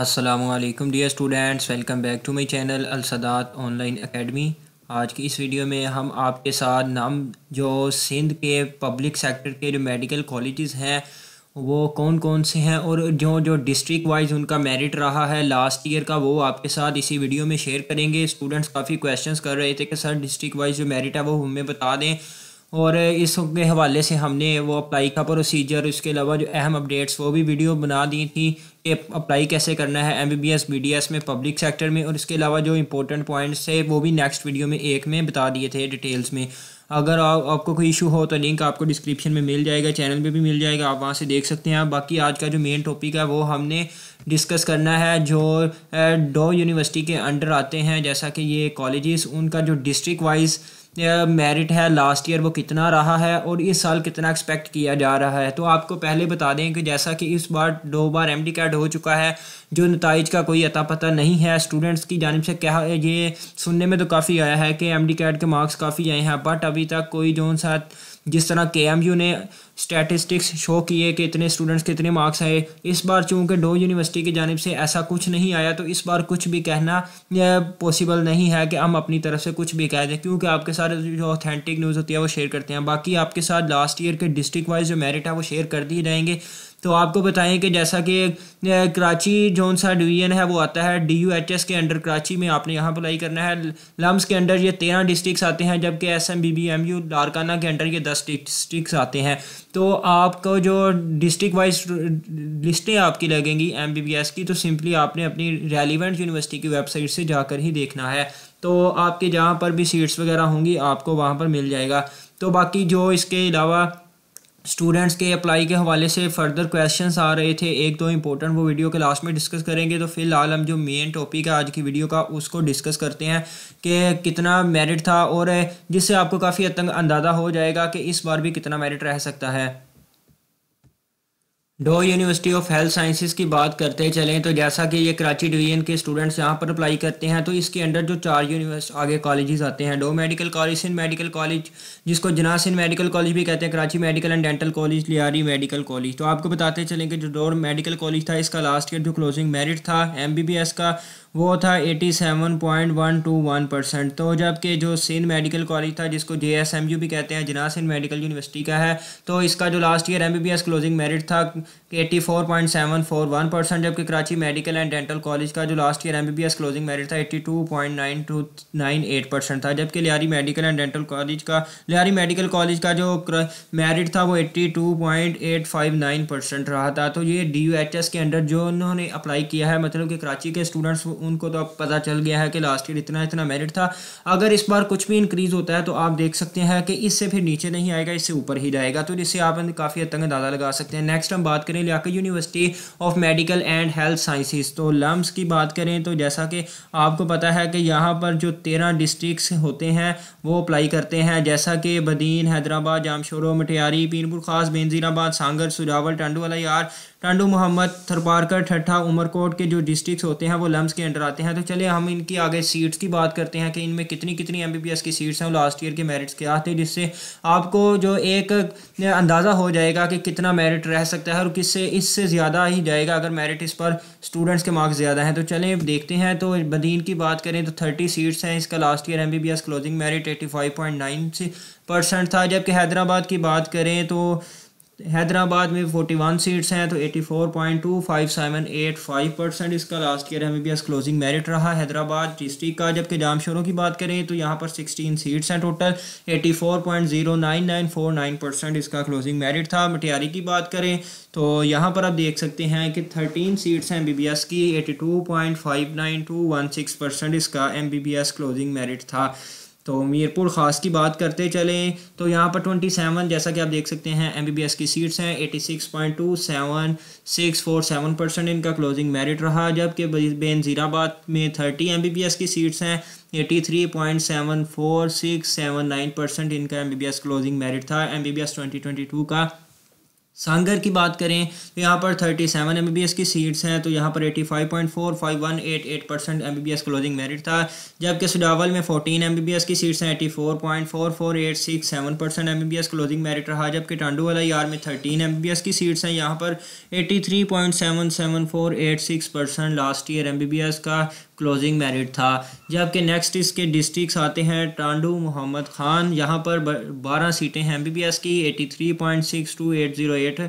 Aslam dear students welcome back to my channel Alsadat online academy आज की इस वीडियो में हम आपके साथ नाम जो सिंध के पब्लिक सेक्टर के जो मेडिकल कॉलेजेस हैं वो कौन कौन से हैं और जो जो डिस्ट्रिक्ट वाइज उनका मेरिट रहा है लास्ट ईयर का वो आपके साथ इसी वीडियो में शेयर करेंगे स्टूडेंट्स काफ़ी क्वेश्चंस कर रहे थे कि सर डिस्ट्रिक्ट वाइज जो मेरिट है वो हमें बता दें और इस के हवाले से हमने वो अप्लाई का प्रोसीजर उसके अलावा जो अहम अपडेट्स वो भी वीडियो बना दी थी कि अप्लाई कैसे करना है M B B S B D S में पब्लिक सेक्टर में और इसके अलावा जो इंपॉर्टेंट पॉइंट्स थे वो भी नेक्स्ट वीडियो में एक में बता दिए थे डिटेल्स में अगर आ, आपको कोई इशू हो तो लिंक आपको डिस्क्रिप्शन में मिल जाएगा चैनल पर भी मिल जाएगा आप वहाँ से देख सकते हैं बाकी आज का जो मेन टॉपिक है वो हमने डिस्कस करना है जो डो यूनिवर्सिटी के अंडर आते हैं जैसा कि ये कॉलेजेस उनका जो डिस्ट्रिक्ट वाइज़ मेरिट uh, है लास्ट ईयर वो कितना रहा है और इस साल कितना एक्सपेक्ट किया जा रहा है तो आपको पहले बता दें कि जैसा कि इस बार दो बार एम डी कैट हो चुका है जो नतज का कोई अता पता नहीं है स्टूडेंट्स की जानब से क्या ये सुनने में तो काफ़ी आया है कि एम डी कैट के मार्क्स काफ़ी आए हैं बट अभी तक कोई जो सा जिस तरह के एम यू ने स्टैटिस्टिक्स शो किए कि इतने स्टूडेंट्स के इतने मार्क्स आए इस बार चूंकि डो यूनिवर्सिटी की जानब से ऐसा कुछ नहीं आया तो इस बार कुछ भी कहना पॉसिबल नहीं है कि हम अपनी तरफ से कुछ भी कह दें क्योंकि आपके साथ जो ऑथेंटिक न्यूज़ होती है वो शेयर करते हैं बाकी आपके साथ लास्ट ईयर के डिस्ट्रिक्ट वाइज जो मेरिट है वो शेयर कर दिए जाएंगे तो आपको बताएं कि जैसा कि कराची जोन सा डिवीजन है वो आता है डी यू एच एस के अंडर कराची में आपने यहाँ अप्लाई करना है लम्स के अंडर ये तेरह डिस्ट्रिक्स आते हैं जबकि S M B B M U Larkana के अंडर ये दस डिस्ट्रिक्स आते हैं तो आपको जो डिस्ट्रिक्ट वाइज लिस्टें आपकी लगेंगी एम की तो सिंपली आपने अपनी रेलिवेंट यूनिवर्सिटी की वेबसाइट से जाकर ही देखना है तो आपके जहाँ पर भी सीट्स वगैरह होंगी आपको वहाँ पर मिल जाएगा तो बाकी जो इसके अलावा स्टूडेंट्स के अप्लाई के हवाले से फर्दर क्वेश्चंस आ रहे थे एक दो इंपॉर्टेंट वो वीडियो के लास्ट में डिस्कस करेंगे तो फिलहाल हम जो मेन टॉपिक है आज की वीडियो का उसको डिस्कस करते हैं कि कितना मेरिट था और जिससे आपको काफ़ी हद तक अंदाज़ा हो जाएगा कि इस बार भी कितना मेरिट रह सकता है Dow university of health sciences की बात करते चलें तो जैसा कि ये कराची डिवीजन के स्टूडेंट्स यहाँ पर अप्लाई करते हैं तो इसके अंडर जो चार यूनिवर्स आगे कॉलेजेस आते हैं Dow medical college Sindh medical college जिसको जना सिंध मेडिकल कॉलेज भी कहते हैं Karachi medical and dental college Lyari medical college तो आपको बताते चलें कि जो डोर मेडिकल कॉलेज था इसका लास्ट ईयर जो क्लोजिंग मेरिट था एम का वो था 87.121 परसेंट तो जबकि जो सिंध मेडिकल कॉलेज था जिसको जे भी कहते हैं जिना सिंध मेडिकल यूनिवर्सिटी का है तो इसका जो last year M closing merit था eighty four point seven four one percent जबकि Karachi medical and dental college का जो last year M closing merit था eighty two point nine two nine eight percent था जबकि Lyari medical and dental college का Lyari medical college का जो मेरिट था वो eighty two point eight five nine percent रहा था तो ये डी के अंडर जो उन्होंने अप्लाई किया है मतलब कि कराची के स्टूडेंट्स उनको तो अब पता चल गया है कि लास्ट ईयर इतना इतना मेरिट था अगर इस बार कुछ भी इंक्रीज़ होता है तो आप देख सकते हैं कि इससे फिर नीचे नहीं आएगा इससे ऊपर ही जाएगा तो जिससे आप काफ़ी हद तक अंदाज़ा लगा सकते हैं नेक्स्ट हम बात करें लिया university of medical and health sciences तो लम्स की बात करें तो जैसा कि आपको पता है कि यहाँ पर जो तेरह डिस्ट्रिक्स होते हैं वो अप्लाई करते हैं जैसा कि बदीन हैदराबाद जामशोरो मटियारी पीरपुर खास बेनजीराबाद सांगर सुजावल टंडू वाला यार टंडू मोहम्मद थरबारकर ठट्ठा उमरकोट के जो डिस्ट्रिक्स होते हैं वो लम्स के अंडर आते हैं तो चलिए हम इनकी आगे सीट्स की बात करते हैं कि इनमें कितनी कितनी एम की सीट्स हैं लास्ट ईयर के मेरिट्स क्या थे जिससे आपको जो एक अंदाज़ा हो जाएगा कि कितना मेरिट रह सकता है और किससे इससे ज़्यादा ही जाएगा अगर मेरिट इस पर स्टूडेंट्स के मार्क्स ज़्यादा हैं तो चलें देखते हैं तो बदीन की बात करें तो थर्टी सीट्स हैं इसका last year M closing merit eighty percent था जबकि हैदराबाद की बात करें तो हैदराबाद में 41 सीट्स हैं तो फाइव परसेंट इसका last year M B closing merit रहा हैदराबाद डिस्ट्रिक्ट का जबकि जामशोरों की बात करें तो यहाँ पर 16 सीट्स हैं टोटल 84.09949 परसेंट इसका क्लोजिंग मेरिट था मटियारी की बात करें तो यहाँ पर आप देख सकते हैं कि 13 सीट्स हैं बी की सिक्स परसेंट इसका एम क्लोजिंग मेरिट था तो मीरपुर ख़ास की बात करते चलें तो यहाँ पर ट्वेंटी सेवन जैसा कि आप देख सकते हैं एम बी बी एस की सीट्स हैं eighty six point two seven six four seven percent इनका क्लोजिंग मेरिट रहा जबकि बेनज़ीराबाद में thirty M B B S की सीट्स हैं eighty three point seven four six seven nine percent इनका M B B S closing merit था M B B S twenty twenty two का सांगर की बात करें तो यहाँ पर 37 सेवन एम की सीट्स हैं तो यहाँ पर eight percent M closing merit था जबकि सुडावल में 14 एम की सीट्स हैं 84.44867 परसेंट एम क्लोजिंग मेरिट रहा जबकि टांडू वाला यार में 13 एम की सीट्स हैं यहाँ पर 83.77486 परसेंट लास्ट ईयर एम का क्लोजिंग मेरिट था जबकि नेक्स्ट इसके डिस्ट्रिक्स आते हैं टांडू मोहम्मद ख़ान यहाँ पर बारह सीटें हैं एम बी बी एस की eighty three point six two eight zero eight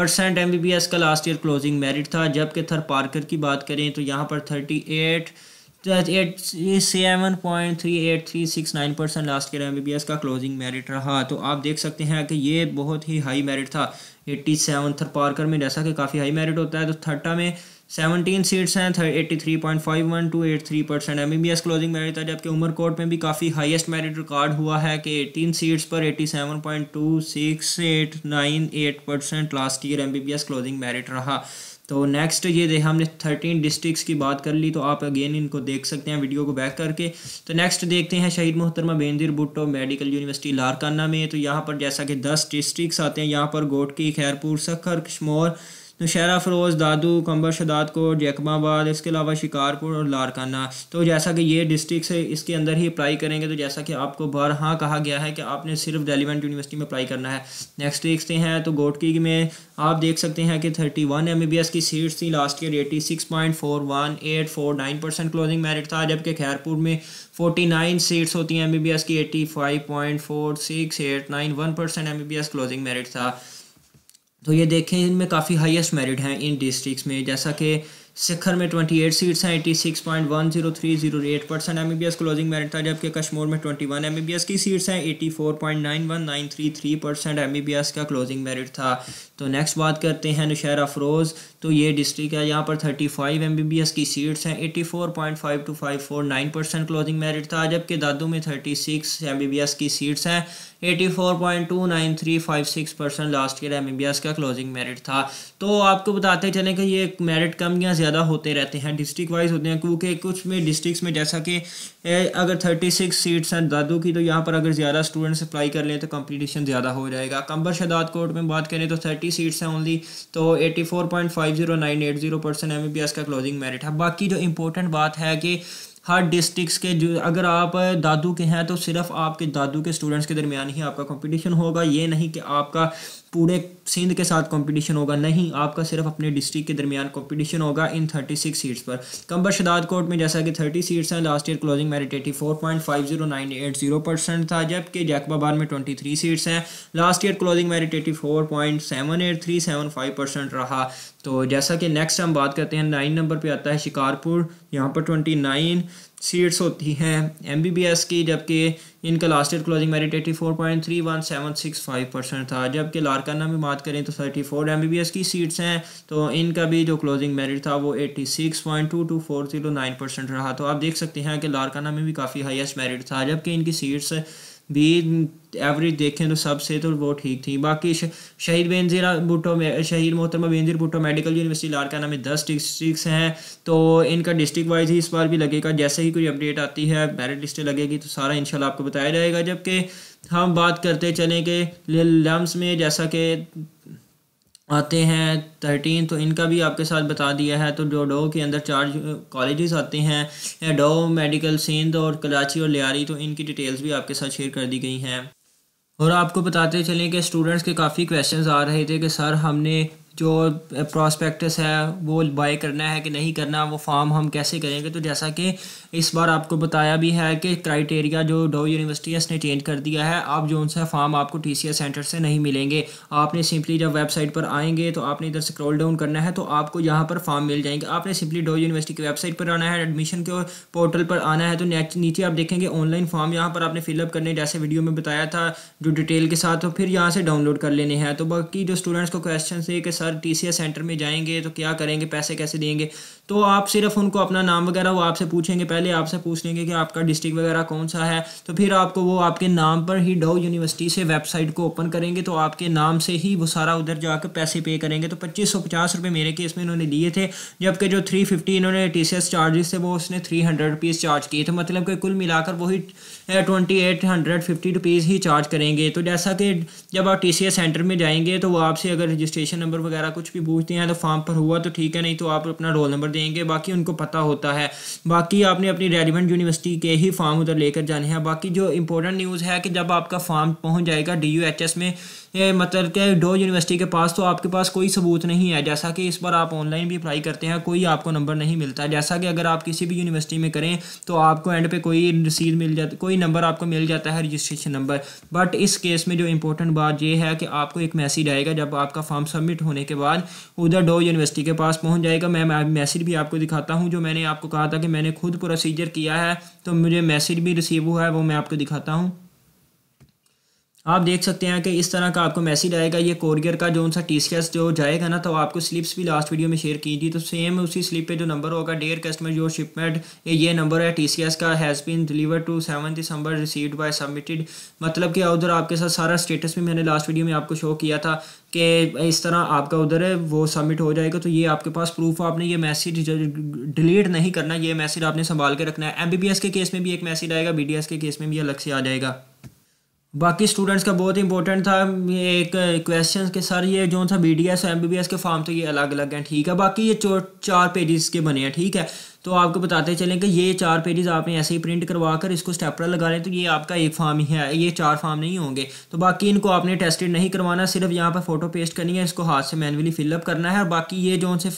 percent M B B S का लास्ट ईयर क्लोजिंग मेरिट था जबकि थर पार्कर की बात करें तो यहाँ पर thirty eight eight seven point three eight three six nine percent last year M B B S का क्लोजिंग मेरिट रहा तो आप देख सकते हैं कि ये बहुत ही हाई मेरिट था एट्टी सेवन थर पार्कर में जैसा कि काफ़ी हाई मेरिट होता है तो थर्टा में सेवनटीन सीट्स हैं eighty three point five one two eight three percent M B B S closing merit था जबकि उमरकोट में भी काफ़ी हाईएस्ट मेरिट रिकॉर्ड हुआ है कि एटीन सीट्स पर eighty seven point two six eight nine eight percent last year M B B S closing merit रहा तो नेक्स्ट ये देखा हमने थर्टीन डिस्ट्रिक्स की बात कर ली तो आप अगेन इनको देख सकते हैं वीडियो को बैक करके तो नेक्स्ट देखते हैं शहीद मोहतरमा बेंदिर भुट्टो मेडिकल यूनिवर्सिटी लारकाना में तो यहाँ पर जैसा कि दस डिस्ट्रिक्स आते हैं यहाँ पर गोटकी खैरपुर सखर कश्मोर नौशहरा फ़रोज़ दादू कंबर शदात को जैकमाबाद इसके अलावा शिकारपुर और लारकाना तो जैसा कि ये डिस्ट्रिक्ट है इसके अंदर ही अप्लाई करेंगे तो जैसा कि आपको हाँ कहा गया है कि आपने सिर्फ रेलिवेंट यूनिवर्सिटी में अप्लाई करना है नेक्स्ट देखते हैं तो गोटकी में आप देख सकते हैं कि thirty one M B S की सीट्स थी last year eighty six point four one eight four nine percent closing merit था जबकि खैरपुर में फोर्टी नाइन सीट्स होती हैं एम बी बी एस की eighty five point four six eight nine one percent M B B S closing merit था तो ये देखें इनमें काफ़ी हाईएस्ट मेरिट हैं इन डिस्ट्रिक्ट्स में जैसा कि सिखर में 28 सीट्स हैं 86.10308 percent M B S closing merit था जबकि कश्मीर में 21 एम बी एस की सीट्स हैं 84.91933 परसेंट एम बी एस का क्लोजिंग मेरिट था तो नेक्स्ट बात करते हैं नुशहर अफरोज़ तो ये डिस्ट्रिक्ट है यहाँ पर 35 एम बी एस की सीट्स हैं नाइन परसेंट क्लोजिंग मेरिट था जबकि दादू में सिक्स एम बी एस की सीट्स हैं 84.29356 परसेंट लास्ट ईयर एम का क्लोजिंग मेरिट था तो आपको बताते चलें कि ये मेरिट कम या ज़्यादा होते रहते हैं डिस्ट्रिक्ट वाइज होते हैं क्योंकि कुछ में डिस्ट्रिक्स में जैसा कि अगर 36 सीट्स हैं दादू की तो यहाँ पर अगर ज़्यादा स्टूडेंट्स अप्लाई कर लें तो कंपटीशन ज़्यादा हो जाएगा कंबर शदाद कोर्ट में बात करें तो थर्टी सीट्स हैं ओनली तो एटी परसेंट एम का क्लोजिंग मेरिट है बाकी जो इंपॉर्टेंट बात है कि हर डिस्ट्रिक्स के जो अगर आप दादू के हैं तो सिर्फ आपके दादू के स्टूडेंट्स के दरमियान ही आपका कंपटीशन होगा ये नहीं कि आपका पूरे सिंध के साथ कंपटीशन होगा नहीं आपका सिर्फ अपने डिस्ट्रिक्ट के दरमियान कंपटीशन होगा इन 36 सीट्स पर कंबर शदादकोट में जैसा कि 30 सीट्स हैं last year closing merit eighty four point five zero nine eight zero percent था जबकि जैकबाबाद में 23 सीट्स हैं last year closing merit eighty four point seven eight three seven five percent रहा तो जैसा कि नेक्स्ट हम बात करते हैं नाइन नंबर पर आता है शिकारपुर यहाँ पर ट्वेंटी नाइन सीट्स होती हैं एम बी बी एस की जबकि इनका last year closing merit eighty four point three one seven six five percent था जबकि लारकाना में बात करें तो 34 फोर की सीट्स हैं तो इनका भी जो क्लोजिंग मेरिट था वो 86.22409 परसेंट रहा तो आप देख सकते हैं कि लारकाना में भी काफ़ी हाईएस्ट मेरिट था जबकि इनकी सीट्स भी एवरेज देखें तो सबसे तो वो ठीक थी बाकी शहीद बेनजीर भुटो शहीद मोहतरमा बेनजीर भुटो मेडिकल यूनिवर्सिटी लारकाना में दस डिस्ट्रिक्स हैं तो इनका डिस्ट्रिक्ट वाइज ही इस बार भी लगेगा जैसे ही कोई अपडेट आती है मेरिट लिस्ट लगेगी तो सारा इंशाल्लाह आपको बताया जाएगा जबकि हम बात करते चलें कि लम्स में जैसा कि आते हैं थर्टीन तो इनका भी आपके साथ बता दिया है तो जो डो के अंदर चार कॉलेजेस आते हैं डो मेडिकल सिंध और कराची और लियारी तो इनकी डिटेल्स भी आपके साथ शेयर कर दी गई हैं और आपको बताते चलें कि स्टूडेंट्स के काफ़ी क्वेश्चंस आ रहे थे कि सर हमने जो प्रॉस्पेक्टस है वो बाय करना है कि नहीं करना वो फॉर्म हम कैसे करेंगे तो जैसा कि इस बार आपको बताया भी है कि क्राइटेरिया जो डो यूनिवर्सिटी है इसने चेंज कर दिया है आप जो सा फॉर्म आपको टी सेंटर से नहीं मिलेंगे आपने सिंपली जब वेबसाइट पर आएंगे तो आपने इधर स्क्रॉल डाउन करना है तो आपको यहाँ पर फॉर्म मिल जाएंगे आपने सिंपली डो यूनिवर्सिटी की वेबसाइट पर आना है एडमिशन के पोर्टल पर आना है तो नीचे आप देखेंगे ऑनलाइन फॉर्म यहाँ पर आपने फिलअप करने जैसे वीडियो में बताया था जो डिटेल के साथ तो फिर यहाँ से डाउनलोड कर लेने हैं तो बाकी जो स्टूडेंट्स को क्वेश्चन के सर टी सेंटर में जाएंगे तो क्या करेंगे पैसे कैसे देंगे तो आप सिर्फ उनको अपना नाम वगैरह वो आपसे पूछेंगे पहले आपसे पूछ लेंगे कि आपका डिस्ट्रिक्ट वगैरह कौन सा है तो फिर आपको वो आपके नाम पर ही डो यूनिवर्सिटी से वेबसाइट को ओपन करेंगे तो आपके नाम से ही वो सारा उधर जाकर पैसे पे करेंगे तो पच्चीस सौ पचास रुपये मेरे केस में इन्होंने लिए थे जबकि जो थ्री फिफ्टी इन्होंने टी सी एस चार्जेस थे वो उसने थ्री हंड्रेड रुपीज़ चार्ज किए थे मतलब कि कुल मिलाकर वही twenty eight hundred fifty rupees ही चार्ज करेंगे तो जैसा कि जब आप टी सी एस सेंटर में जाएंगे तो वो आपसे अगर रजिस्ट्रेशन नंबर वगैरह कुछ भी पूछते हैं तो फॉर्म पर हुआ तो ठीक है नहीं तो आप अपना रोल नंबर देंगे बाकी उनको पता होता है बाकी आपने अपनी रेलिवेंट यूनिवर्सिटी के ही फॉर्म उधर लेकर जाने हैं बाकी जो इंपॉर्टेंट न्यूज़ है कि जब आपका फॉर्म पहुँच जाएगा डी में मतलब के डो यूनिवर्सिटी के पास तो आपके पास कोई सबूत नहीं है जैसा कि इस बार आप ऑनलाइन भी अप्लाई करते हैं कोई आपको नंबर नहीं मिलता जैसा कि अगर आप किसी भी यूनिवर्सिटी में करें तो आपको एंड पे कोई रसीद मिल जाती कोई नंबर आपको मिल जाता है रजिस्ट्रेशन नंबर बट इस केस में जो इंपॉर्टेंट बात यह है कि आपको एक मैसेज आएगा जब आपका फॉर्म सबमिट होने के बाद उधर डो यूनिवर्सिटी के पास पहुँच जाएगा मैं मैसेज भी आपको दिखाता हूँ जो मैंने आपको कहा था कि मैंने खुद प्रोसीजर किया है तो मुझे मैसेज भी रिसीव हुआ है वो मैं आपको दिखाता हूँ आप देख सकते हैं कि इस तरह का आपको मैसेज आएगा ये कोरियर का जो सा टी जो जाएगा ना तो आपको स्लिप्स भी लास्ट वीडियो में शेयर की थी तो सेम उसी स्लिप पे जो नंबर होगा डेयर कस्टमर योर शिपमेंट ये नंबर है टी का has been deliver to seven December received by submitted मतलब कि उधर आपके साथ सारा स्टेटस भी मैंने लास्ट वीडियो में आपको शो किया था कि इस तरह आपका उधर है वो सबमिट हो जाएगा तो ये आपके पास प्रूफ आपने ये मैसेज डिलीट नहीं करना ये मैसेज आपने संभाल के रखना है एम के केस में भी एक मैसेज आएगा बी के केस में भी अलग से आ जाएगा बाकी स्टूडेंट्स का बहुत इंपॉर्टेंट था एक क्वेश्चन uh, के सर ये जो था B D S M B B S के फॉर्म थे ये अलग अलग हैं ठीक है बाकी ये चार पेजेस के बने हैं ठीक है तो आपको बताते चलें कि ये चार पेजेस आपने ऐसे ही प्रिंट करवा कर इसको स्टेपलर लगा लें तो ये आपका एक फार्म ही है ये चार फार्म नहीं होंगे तो बाकी इनको आपने टेस्टेड नहीं करवाना सिर्फ यहाँ पर फोटो पेस्ट करनी है इसको हाथ से मैनुअली फिलअप करना है और बाकी ये जो उनसे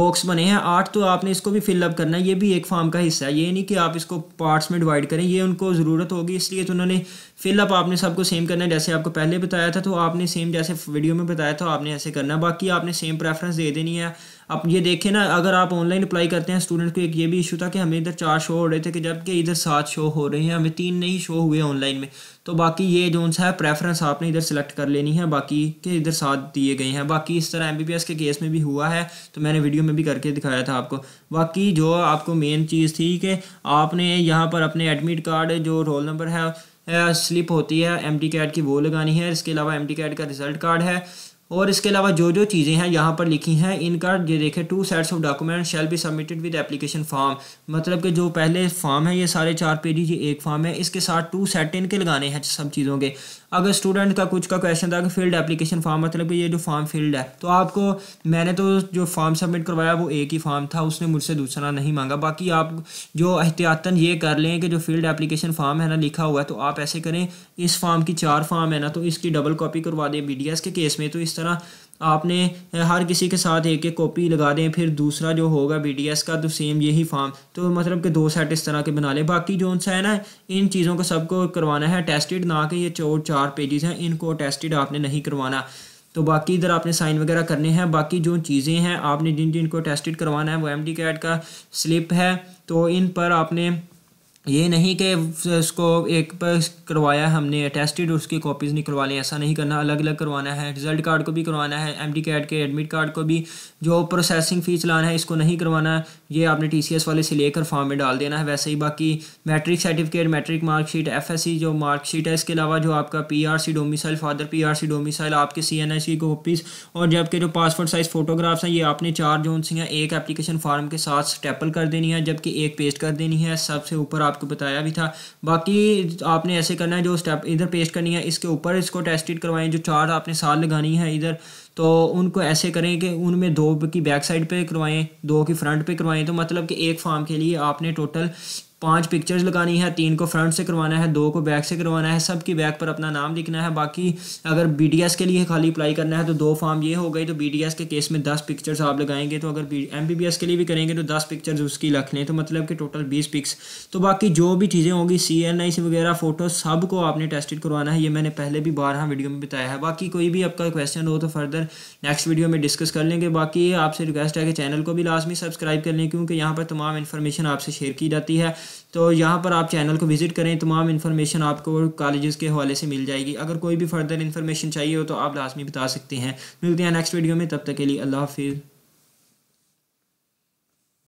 बॉक्स बने हैं आठ तो आपने इसको भी फिलअप करना है ये भी एक फार्म का हिस्सा है ये नहीं कि आप इसको पार्ट्स में डिवाइड करें ये उनको ज़रूरत होगी इसलिए तो उन्होंने फिलअप आपने सबको सेम करना है जैसे आपको पहले बताया था तो आपने सेम जैसे वीडियो में बताया था आपने ऐसे करना बाकी आपने सेम प्रेफरेंस दे देनी है अब ये देखें ना अगर आप ऑनलाइन अप्लाई करते हैं स्टूडेंट को एक ये भी इशू था कि हमें इधर चार शो हो रहे थे कि जबकि इधर सात शो हो रहे हैं हमें तीन नहीं शो हुए ऑनलाइन में तो बाकी ये जो सा है प्रेफरेंस आपने इधर सेलेक्ट कर लेनी है बाकी के इधर सात दिए गए हैं बाकी इस तरह एम के केस में भी हुआ है तो मैंने वीडियो में भी करके दिखाया था आपको बाकी जो आपको मेन चीज़ थी कि आपने यहाँ पर अपने एडमिट कार्ड जो रोल नंबर है स्लिप होती है एम टी कैट की वो लगानी है इसके अलावा एम टी कैट का रिजल्ट कार्ड है और इसके अलावा जो जो चीज़ें हैं यहाँ पर लिखी हैं इनका ये देखें two sets of document shall be submitted with application form मतलब कि जो पहले फॉर्म है ये सारे चार पेज ये एक फॉर्म है इसके साथ टू सेट इनके लगाने हैं सब चीज़ों के अगर स्टूडेंट का कुछ का क्वेश्चन था कि फील्ड एप्लीकेशन फॉर्म मतलब कि ये जो फॉर्म फील्ड है तो आपको मैंने तो जो फॉर्म सबमिट करवाया वो एक ही फॉर्म था उसने मुझसे दूसरा नहीं मांगा बाकी आप जो एहतियातन ये कर लें कि जो फील्ड एप्लीकेशन फॉर्म है ना लिखा हुआ है तो आप ऐसे करें इस फॉर्म की चार फॉर्म है ना तो इसकी डबल कॉपी करवा दें बी के केस में तो इस तरह आपने हर किसी के साथ एक एक कॉपी लगा दें फिर दूसरा जो होगा बी का तो सेम यही फॉर्म तो मतलब कि दो सेट इस तरह के बना लें बाकी जो सा है ना इन चीज़ों को सबको करवाना है टेस्टेड ना कि ये चार चार पेजेस हैं इनको टेस्टेड आपने नहीं करवाना तो बाकी इधर आपने साइन वगैरह करने हैं बाकी जो चीज़ें हैं आपने जिन जिनको टेस्टेड करवाना है वो एम कैट का स्लिप है तो इन पर आपने ये नहीं कि उसको एक पर करवाया हमने अटेस्टेड उसकी कॉपीज़ नहीं करवा लें ऐसा नहीं करना अलग अलग करवाना है रिज़ल्ट कार्ड को भी करवाना है एम डी कैड के एडमिट कार्ड को भी जो प्रोसेसिंग फ़ी चलाना है इसको नहीं करवाना ये आपने टी सी एस वाले से लेकर फॉर्म में डाल देना है वैसे ही बाकी matric certificate matric marksheet F S C जो मार्कशीट है इसके अलावा जो आपका P R C domicile father P R C domicile आपके सी एन एस की कॉपीज़ और जबकि जो पासपोर्ट साइज़ फ़ोटोग्राफ्स हैं ये आपने चार जोन सी हैं एक एप्लीकेशन फार्म के साथ स्टेपल कर देनी है जबकि एक पेस्ट कर देनी है सबसे ऊपर आप आपको बताया भी था बाकी आपने ऐसे करना है जो स्टेप इधर पेस्ट करनी है इसके ऊपर इसको टेस्टेड करवाएं जो चार आपने साल लगानी है इधर तो उनको ऐसे करें कि उनमें दो की बैक साइड पे करवाएं दो की फ्रंट पे करवाएं तो मतलब कि एक फार्म के लिए आपने टोटल पांच पिक्चर्स लगानी है तीन को फ्रंट से करवाना है दो को बैक से करवाना है सब की बैक पर अपना नाम लिखना है बाकी अगर बी के लिए खाली अप्लाई करना है तो दो फॉर्म ये हो गई तो बी के केस में दस पिक्चर्स आप लगाएंगे तो अगर एम के लिए भी करेंगे तो दस पिक्चर्स उसकी रख लें तो मतलब कि टोटल बीस पिक्स तो बाकी जो भी चीज़ें होंगी सी एन आई वगैरह फ़ोटो सब को आपने टेस्टेड करवाना है ये मैंने पहले भी बारह वीडियो में बताया है बाकी कोई भी आपका क्वेश्चन हो तो फर्दर नेक्स्ट वीडियो में डिस्कस कर लेंगे बाकी आपसे रिक्वेस्ट है कि चैनल को भी लाजमी सब्सक्राइब कर लें क्योंकि यहाँ पर तमाम इन्फॉर्मेशन आपसे शेयर की जाती है तो यहाँ पर आप चैनल को विजिट करें तमाम इन्फॉर्मेशन आपको कॉलेज़ के हवाले से मिल जाएगी अगर कोई भी फर्दर इन्फॉर्मेशन चाहिए हो तो आप लाजमी बता सकते हैं मिलते हैं नेक्स्ट वीडियो में तब तक के लिए अल्लाह हाफिज़